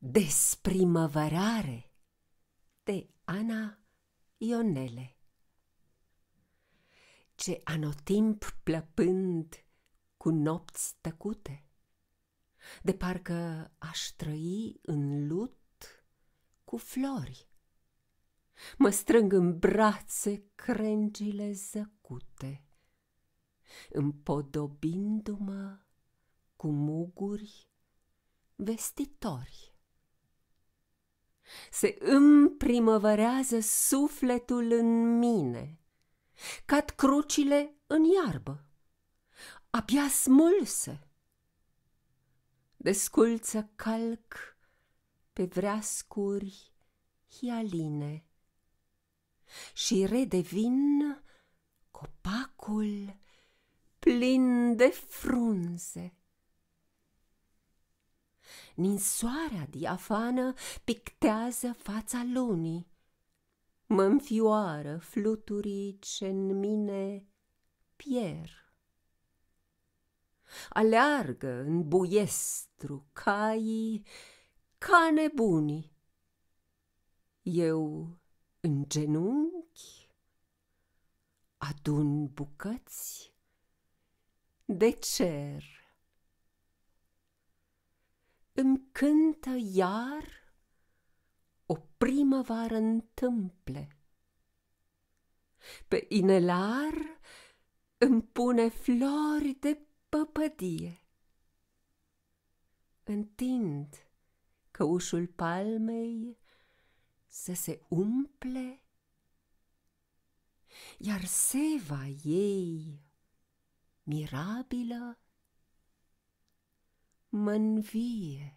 Desprimăvărare de Ana Ionele Ce anotimp plăpând cu nopți tăcute, De parcă aș trăi în lut cu flori, Mă strâng în brațe crengile zăcute, Împodobindu-mă cu muguri vestitori se împrimăvărează sufletul în mine. Cad crucile în iarbă, abia smulse. Desculță calc pe vreascuri hialine și redevin copacul plin de frunze soarea diafană pictează fața lunii. Mă înfioară fluturii ce în mine pier. Aleargă în buiestru caii ca nebunii. Eu în genunchi adun bucăți de cer îmi cântă iar o primăvară întâmple. Pe inelar îmi pune flori de păpădie. Întind căușul palmei să se umple, iar seva ei mirabilă mă învie.